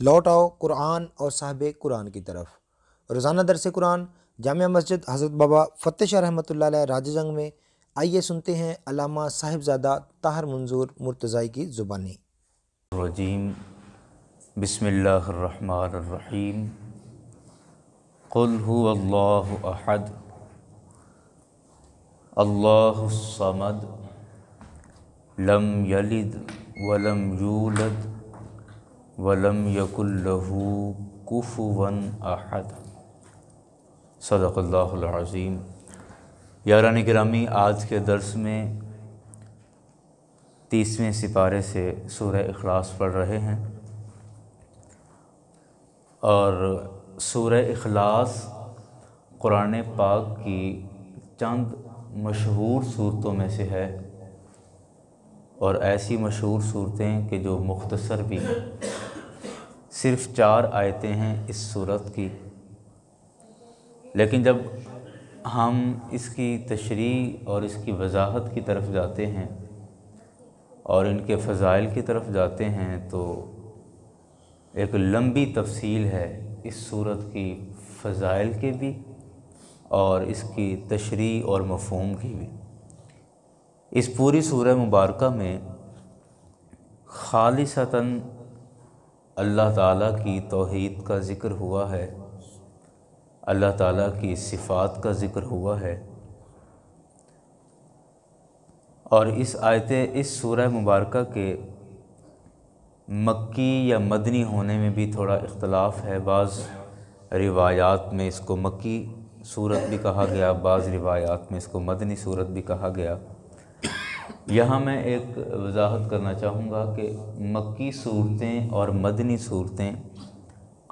लौट आओ कुरान और साहब कुरान की तरफ रोज़ाना दरस कुरान जामिया मस्जिद हज़रत बाबा फ़तेह शाह रहमत राजा जंग में आइए सुनते हैं अलामा साहिबजादा ताहर मंजूर मुर्तज़ाई की ज़ुबानी रजीम बसमीम अल्लाहद अल्लाहमद लम यलिद वलम यूलद वलम यकुल्लहू कुफुवन अहद सदक़ल्लाज़ीम यारान ग्रामी आज के दर्स में तीसवें सिपारे से सूर्य अखलास पढ़ रहे हैं और सूर्य अखलास क़ुरान पाक की चंद मशहूर सूरतों में से है और ऐसी मशहूर सूरतें कि जो मुख्तसर भी हैं सिर्फ चार आयतें हैं इस सूरत की लेकिन जब हम इसकी तशरी और इसकी वजाहत की तरफ जाते हैं और इनके फ़ज़ाइल की तरफ जाते हैं तो एक लंबी तफसील है इस सूरत की फ़ज़ाइल के भी और इसकी तशरी और मफहम की भी इस पूरी सूरह मुबारक में खालिसतन अल्लाह ताला की तोहद का ज़िक्र हुआ है अल्लाह ताला की सिफ़ात का ज़िक्र हुआ है और इस आयत इस सूरह मुबारक के मक्की या मदनी होने में भी थोड़ा इख्तलाफ है बाज़ रिवायात में इसको मक्की सूरत भी कहा गया बाज़ रिवायात में इसको मदनी सूरत भी कहा गया यहाँ मैं एक वजाहत करना चाहूँगा कि मक्की सूरतें और मदनी सूरतें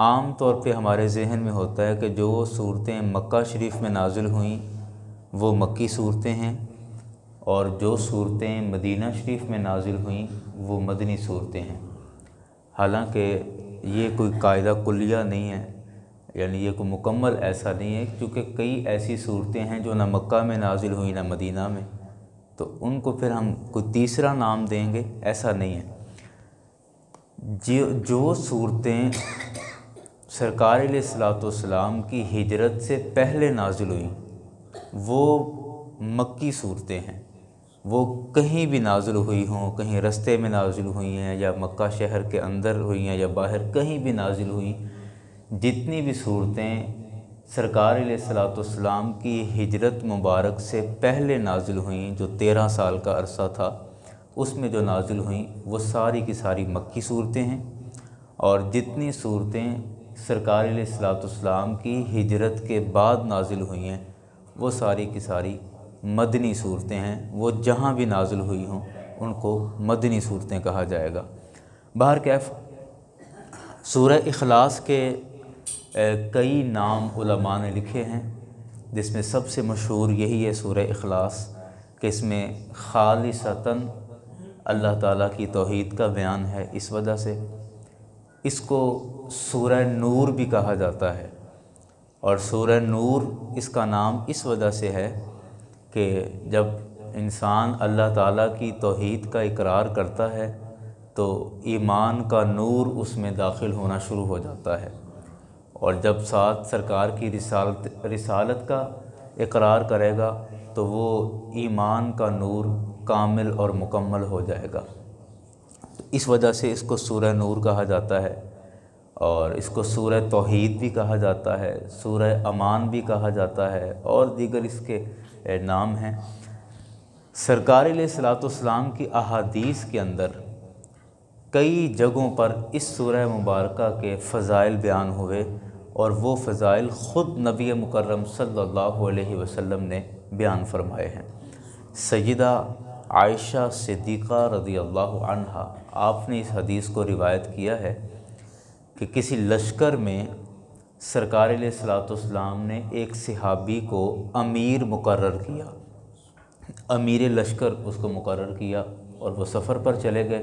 आम तौर पे हमारे जहन में होता है कि जो सूरतें मक्का शरीफ में नाजिल हुई वो मक्की सूरतें हैं और जो सूरतें मदीना शरीफ में नाजिल हुई वो मदनी सूरतें हैं हालांकि ये कोई कायदा कुलिया नहीं है यानी ये कोई मुकम्मल ऐसा नहीं है क्योंकि कई ऐसी सूरतें हैं जो ना मक्का में नाजिल हुई ना मदीना में तो उनको फिर हम कोई तीसरा नाम देंगे ऐसा नहीं है जो जो सूरतें सरकार सलातम की हिजरत से पहले नाजिल हुई वो मक्की सूरतें हैं वो कहीं भी नाजिल हुई हों कहीं रस्ते में नाजिल हुई हैं या मक्का शहर के अंदर हुई हैं या बाहर कहीं भी नाजिल हुई जितनी भी सूरतें सरकार सलाम की हिजरत मुबारक से पहले नाजिल हुई जो तेरह साल का अरसा था उसमें जो नाजिल हुई वो सारी की सारी मक्की सूरतें हैं और जितनी सूरतें सरकार सलाम की हिजरत के बाद नाजिल हुई हैं वो सारी की सारी मदनी सूरतें हैं वो जहाँ भी नाजिल हुई हों उनको मदनी सूरतें कहा जाएगा बाहर कैफ सूर अखलास के कई नाम उलमा ने लिखे हैं जिसमें सबसे मशहूर यही है सूर्य अखलास कि इसमें खालिशता अल्लाह ताला की तोहद का बयान है इस वजह से इसको सूर नूर भी कहा जाता है और सूर नूर इसका नाम इस वजह से है कि जब इंसान अल्लाह ताला की तोहद का इकरार करता है तो ईमान का नूर उसमें दाखिल होना शुरू हो जाता है और जब साथ सरकार की रिसालत रिसालत का इकरार करेगा तो वो ईमान का नूर कामिल और मुकम्मल हो जाएगा तो इस वजह से इसको सूरह नूर कहा जाता है और इसको सूरह तोहद भी कहा जाता है सूरह अमान भी कहा जाता है और दीगर इसके नाम हैं सरकार सलातम की अहादीस के अंदर कई जगहों पर इस सूरह मुबारक के फ़ज़ाइल बयान हुए और वो फ़ज़ाइल ख़ुद नबी मुकर्रम सल्लल्लाहु अलैहि वसल्लम ने बयान फरमाए हैं सयदा आयशा सिद्दीक़ा रदी अल्लाह अनहा आपने इस हदीस को रिवायत किया है कि किसी लश्कर में सरकार सलाम ने एक सिहाबी को अमीर मुकर किया अमीर लश्कर उसको मुकर किया और वो सफ़र पर चले गए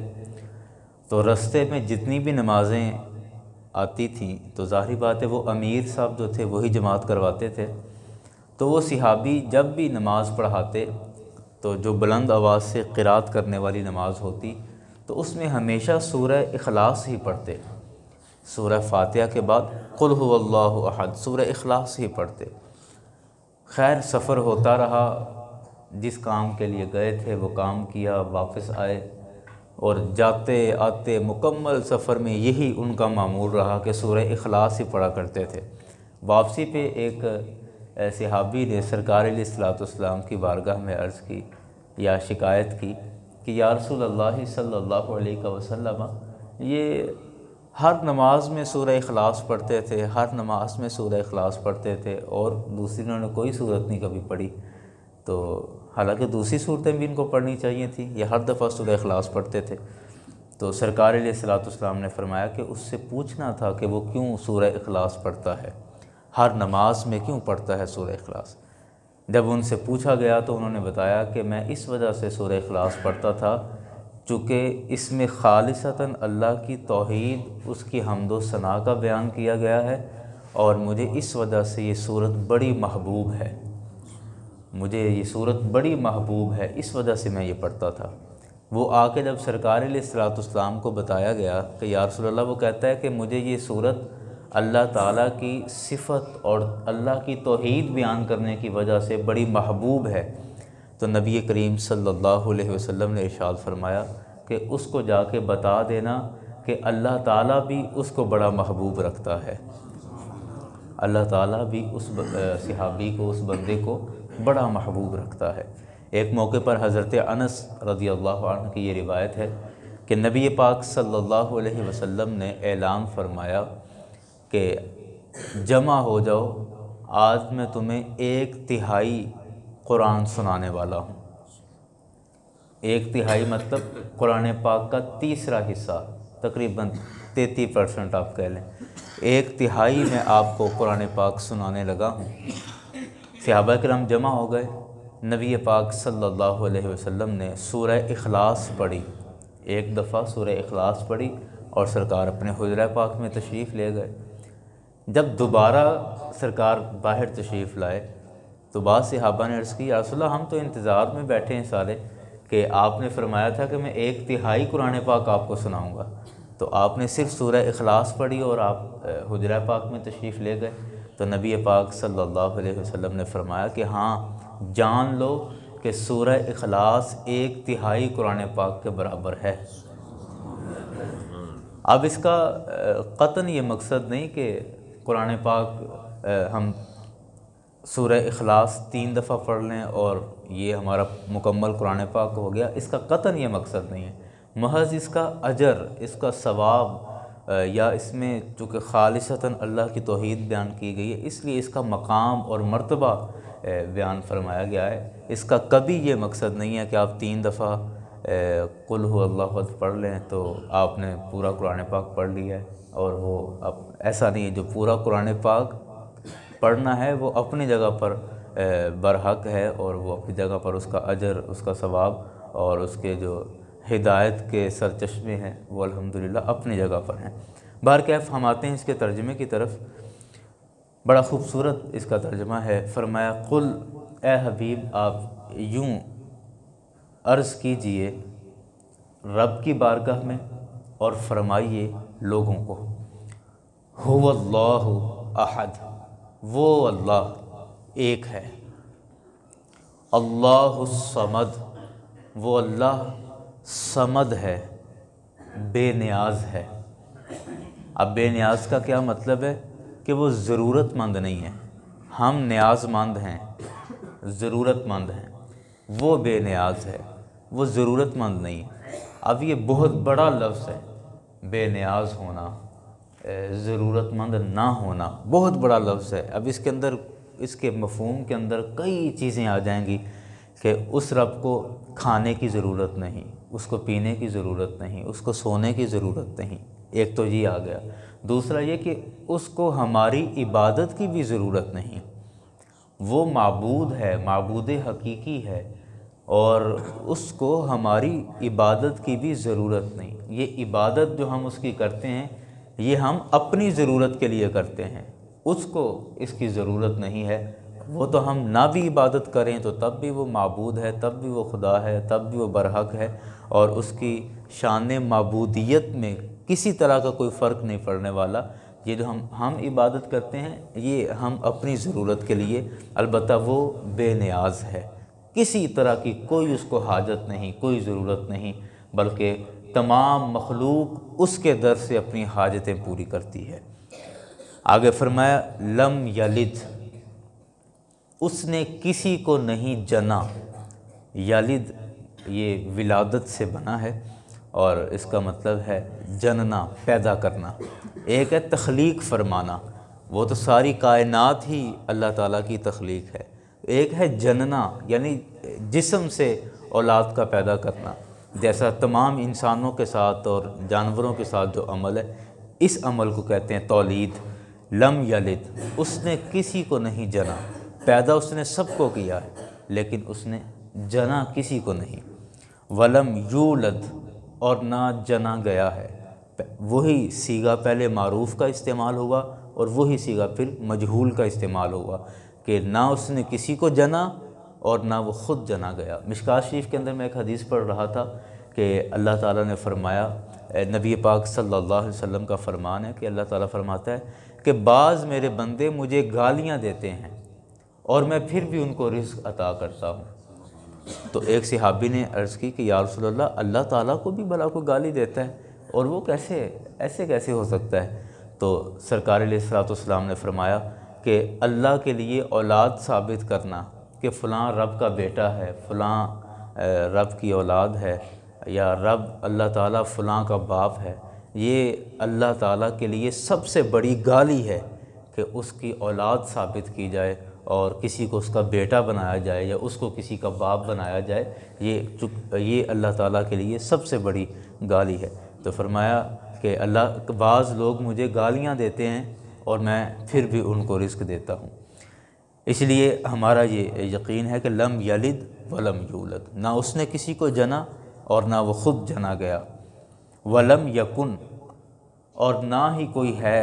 तो रस्ते में जितनी भी नमाज़ें आती थी तो ज़ाहरी बात है वो अमीर साहब जो थे वही जमात करवाते थे तो वो सिहाबी जब भी नमाज़ पढ़ाते तो जो बुलंद आवाज़ से किरात करने वाली नमाज होती तो उसमें हमेशा सूरह अखलास ही पढ़ते सूरह फातिहा के बाद अहद सूरह अखलास ही पढ़ते खैर सफ़र होता रहा जिस काम के लिए गए थे वो काम किया वापस आए और जाते आते मुकम्मल सफ़र में यही उनका मामूल रहा कि सूर्य अखलास ही पढ़ा करते थे वापसी पे एक सहाबी ने सरकार सलाम की बारगाह में अर्ज़ की या शिकायत की कि या रसूल अल्लाह सल्लल्लाहु अलैहि वसल्लम ये हर नमाज में सूर्य अखलास पढ़ते थे हर नमाज में सूर्य अखलास पढ़ते थे और दूसरी उन्होंने कोई सूरत नहीं कभी पढ़ी तो हालांकि दूसरी सूरतें भी इनको पढ़नी चाहिए थी ये हर दफ़ा सुरह अखलास पढ़ते थे तो सरकार सलातम ने फरमाया कि उससे पूछना था कि वो क्यों सूर अखलास पढ़ता है हर नमाज में क्यों पढ़ता है सूरह अखलास जब उनसे पूछा गया तो उन्होंने बताया कि मैं इस वजह से सूरह अखलास पढ़ता था चूँकि इसमें खालिशता अल्लाह की तोहद उसकी हमदो सना का बयान किया गया है और मुझे इस वजह से ये सूरत बड़ी महबूब है मुझे ये सूरत बड़ी महबूब है इस वजह से मैं ये पढ़ता था वो आके जब सरकार सलातम को बताया गया कि यारसोल्ला वो कहता है कि मुझे ये सूरत अल्लाह ताला की सिफत और अल्लाह की तोहद बयान करने की वजह से बड़ी महबूब है तो नबी करीम सल्लल्लाहु अलैहि वसल्लम ने इशाद फरमाया कि उसको जाके बता देना कि अल्लाह ताला भी उसको बड़ा महबूब रखता है अल्लाह ताला भी उस सिहाबी को उस बंदे को बड़ा महबूब रखता है एक मौके पर हज़रत अनस रदी अल्लाह की ये रिवायत है कि नबी पाक सल्लल्लाहु अलैहि वसल्लम ने ऐलान फरमाया कि जमा हो जाओ आज मैं तुम्हें एक तिहाई कुरान सुनाने वाला हूँ एक तिहाई मतलब कुरान पाक का तीसरा हिस्सा तकरीबन तैतीस परसेंट आप कह लें एक तिहाई मैं आपको कुरान पाक सुनाने लगा हूँ सहाबा कराम जमा हो गए नबी पाक सल्लल्लाहु अलैहि वसल्लम ने सूरह इखलास पढ़ी एक दफ़ा सूरह इखलास पढ़ी और सरकार अपने हजरा पाक में तशरीफ़ ले गए जब दोबारा सरकार बाहर तशरीफ़ लाए तो बाद सहाबा ने अर्ज़ की रसोल्ला हम तो इंतज़ार में बैठे हैं सारे कि आपने फरमाया था कि मैं एक तिहाई कुरान पाक आपको सुनाऊँगा तो आपने सिर्फ सूरह इखलास पढ़ी और आप हजरा पाक में तशरीफ़ ले गए तो नबी पाक सल्लल्लाहु अलैहि वसल्लम ने फरमाया कि हाँ जान लो कि सूरह अखलास एक तिहाई कुरान पाक के बराबर है अब इसका कतन ये मकसद नहीं कि कुरान पाक हम सूरह अखलास तीन दफ़ा पढ़ लें और ये हमारा मुकम्मल कुरान पाक हो गया इसका कतन ये मकसद नहीं है महज इसका अजर इसका सवाब या इसमें चूँकि खालिशता अल्लाह की तोहद बयान की गई है इसलिए इसका मकाम और मरतबा बयान फरमाया गया है इसका कभी ये मकसद नहीं है कि आप तीन दफ़ा कुल हो अल्लाह पढ़ लें तो आपने पूरा कुरान पाक पढ़ लिया है और वो अब ऐसा नहीं है जो पूरा कुरान पाक पढ़ना है वो अपनी जगह पर बरहक है और वो अपनी जगह पर उसका अजर उसका सवाब और उसके जो हिदायत के सरचश्मे हैं वो अलहमदिल्ला अपनी जगह पर हैं बार कैफ हम आते हैं इसके तर्जमे की तरफ बड़ा ख़ूबसूरत इसका तर्जमा है फरमाया कुल ए हबीब आप यूँ अर्ज़ कीजिए रब की बारगाह में और फरमाइए लोगों को हुल्लाह अहद वो अल्लाह एक है अल्लाह समद वो अल्लाह समद है बेनियाज है अब बेनियाज का क्या मतलब है कि वो ज़रूरतमंद नहीं है हम न्याजमंद हैं ज़रूरतमंद हैं वो बेनियाज है वो ज़रूरतमंद नहीं है अब ये बहुत बड़ा लफ्ज़ है बेनियाज होना ज़रूरतमंद ना होना बहुत बड़ा लफ्ज़ है अब इसके अंदर इसके मफहम के अंदर कई चीज़ें आ जाएंगी कि उस रब को खाने की ज़रूरत नहीं उसको पीने की ज़रूरत नहीं उसको सोने की ज़रूरत नहीं एक तो ये आ गया दूसरा ये कि उसको हमारी इबादत की भी ज़रूरत नहीं वो मबूद है मबूद हकीकी है और उसको हमारी इबादत की भी ज़रूरत नहीं ये इबादत जो हम उसकी करते हैं ये हम अपनी ज़रूरत के लिए करते हैं उसको इसकी ज़रूरत नहीं है वो तो हम ना भी इबादत करें तो तब भी वो मबूद है तब भी वो खुदा है तब भी वो बरहक है और उसकी शान मबूदियत में किसी तरह का कोई फ़र्क नहीं पड़ने वाला ये जो हम हम इबादत करते हैं ये हम अपनी ज़रूरत के लिए अलबत् वो बेनियाज है किसी तरह की कोई उसको हाजत नहीं कोई ज़रूरत नहीं बल्कि तमाम मखलूक उसके दर से अपनी हाजतें पूरी करती है आगे फरमाया लम यलिद उसने किसी को नहीं जना यालिद ये विलादत से बना है और इसका मतलब है जनना पैदा करना एक है तख्लीक फरमाना वो तो सारी कायनात ही अल्लाह ताला की तख्लीक है एक है जनना यानी जिसम से औलाद का पैदा करना जैसा तमाम इंसानों के साथ और जानवरों के साथ जो अमल है इस अमल को कहते हैं तोलीद लम यलिद उसने किसी को नहीं जना पैदा उसने सबको किया है लेकिन उसने जना किसी को नहीं वलम यूलद और ना जना गया है वही सीगा पहले मारूफ का इस्तेमाल हुआ और वही सीगा फिर मजहूल का इस्तेमाल हुआ कि ना उसने किसी को जना और ना वो ख़ुद जना गया मिशका शरीफ के अंदर मैं एक हदीस पढ़ रहा था कि अल्लाह ताला ने फरमाया नबी पाक सल्लल्लाहु अलैहि वसल्लम का फरमान है कि अल्लाह ताला फरमाता है कि बाज़ मेरे बंदे मुझे गालियाँ देते हैं और मैं फिर भी उनको रिस्क अता करता हूँ तो एक सिहाबी ने अर्ज़ की कि या रसोल्ला अल्लाह ताला को भी भला को गाली देता है और वो कैसे ऐसे कैसे हो सकता है तो सरकार सलाम ने फरमाया कि अल्लाह के लिए औलाद साबित करना कि फ़लाँ रब का बेटा है फ़लाँ रब की औलाद है या रब अल्लाह ताला फ़लाँ का बाप है ये अल्लाह ताला के लिए सबसे बड़ी गाली है कि उसकी औलाद साबित की जाए और किसी को उसका बेटा बनाया जाए या उसको किसी का बाप बनाया जाए ये चुप ये अल्लाह ताला के लिए सबसे बड़ी गाली है तो फरमाया कि अल्लाह बाज़ लोग मुझे गालियाँ देते हैं और मैं फिर भी उनको रिस्क देता हूँ इसलिए हमारा ये यकीन है कि लम यलिद वलम यूलद ना उसने किसी को जना और ना वो खुद जना गया वलम यकुन और ना ही कोई है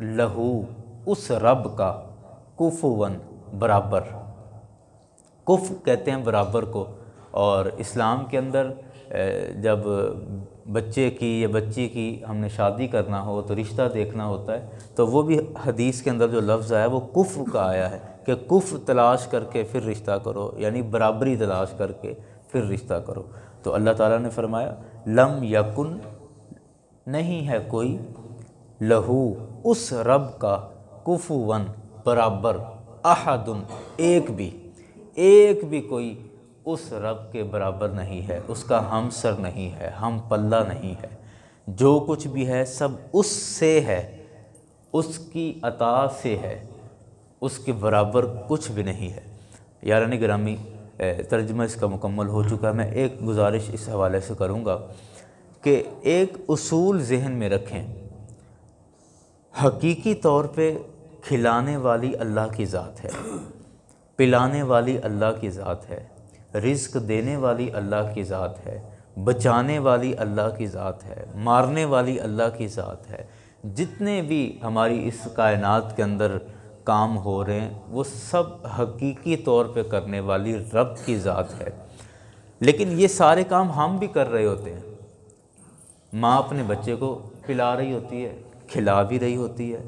लहू उस रब का कुफवन बराबर कुफ़ कहते हैं बराबर को और इस्लाम के अंदर जब बच्चे की या बच्ची की हमने शादी करना हो तो रिश्ता देखना होता है तो वो भी हदीस के अंदर जो लफ्ज़ आया वो कुफ़ का आया है कि कुफ़ तलाश करके फिर रिश्ता करो यानी बराबरी तलाश करके फिर रिश्ता करो तो अल्लाह ताला ने फरमाया लम यकुन नहीं है कोई लहू उस रब का कुफ वन बराबर अहदुन एक भी एक भी कोई उस रब के बराबर नहीं है उसका हम सर नहीं है हम पल्ला नहीं है जो कुछ भी है सब उससे है उसकी अता से है उसके बराबर कुछ भी नहीं है यारानी ग्रामी तर्जमा इसका मुकम्मल हो चुका है मैं एक गुजारिश इस हवाले से करूँगा कि एक असूल जहन में रखें हकीकी तौर पे खिलाने वाली अल्लाह की ज़ात है पिलाने वाली अल्लाह की ज़ात है रिस्क देने वाली अल्लाह की ज़ात है बचाने वाली अल्लाह की ज़ात है मारने वाली अल्लाह की ज़ात है जितने भी हमारी इस कायनात के अंदर काम हो रहे हैं वो सब हकीकी तौर पे करने वाली रब की ज़ात है लेकिन ये सारे काम हम भी कर रहे होते हैं माँ अपने बच्चे को पिला रही होती है खिला भी रही होती है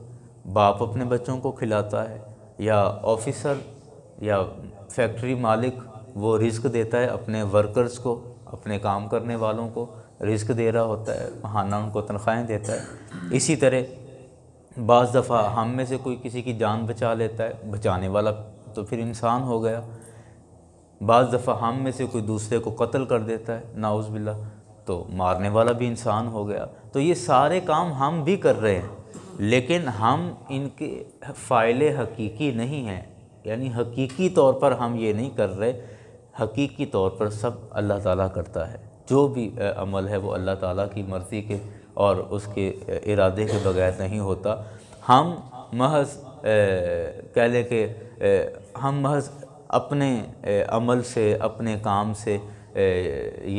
बाप अपने बच्चों को खिलाता है या ऑफिसर या फैक्ट्री मालिक वो रिस्क देता है अपने वर्कर्स को अपने काम करने वालों को रिस्क दे रहा होता है बहाना उनको तनख्वाहें देता है इसी तरह बज़ दफ़ा हम में से कोई किसी की जान बचा लेता है बचाने वाला तो फिर इंसान हो गया बज़ दफ़ा हम में से कोई दूसरे को कत्ल कर देता है नाउज़ बिल्ला तो मारने वाला भी इंसान हो गया तो ये सारे काम हम भी कर रहे हैं लेकिन हम इनके फ़ाइलें हकीकी नहीं हैं यानी हकीकी तौर पर हम ये नहीं कर रहे हकीकी तौर पर सब अल्लाह ताला करता है जो भी अमल है वो अल्लाह ताला की मर्ज़ी के और उसके इरादे के बगैर नहीं होता हम महज कह लें कि हम महज अपने अमल से अपने काम से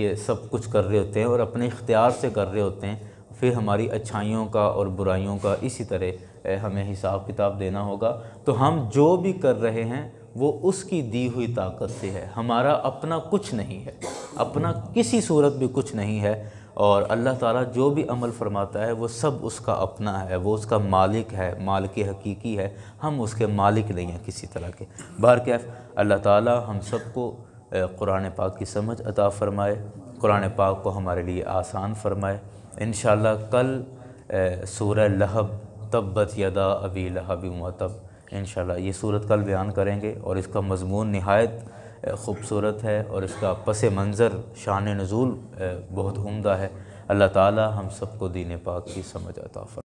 ये सब कुछ कर रहे होते हैं और अपने इख्तियार से कर रहे होते हैं फिर हमारी अच्छाइयों का और बुराइयों का इसी तरह हमें हिसाब किताब देना होगा तो हम जो भी कर रहे हैं वो उसकी दी हुई ताकत से है हमारा अपना कुछ नहीं है अपना किसी सूरत भी कुछ नहीं है और अल्लाह ताला जो भी अमल फरमाता है वो सब उसका अपना है वो उसका मालिक है मालिक हकीकी है हम उसके मालिक नहीं हैं किसी तरह के बहर कैफ अल्लाह ताला हम सबको कुरान पाक की समझ अता फ़रमाए कुरान पाक को हमारे लिए आसान फ़रमाए इन कल सूर लहब तब्बत यदा अबी लहब मतब इन ये सूरत कल बयान करेंगे और इसका मजमून नहायत ख़ूबसूरत है और इसका पस मंज़र शान नज़ूल बहुत उमदा है अल्लाह ताली हम सबको दीन पाक की समझ अता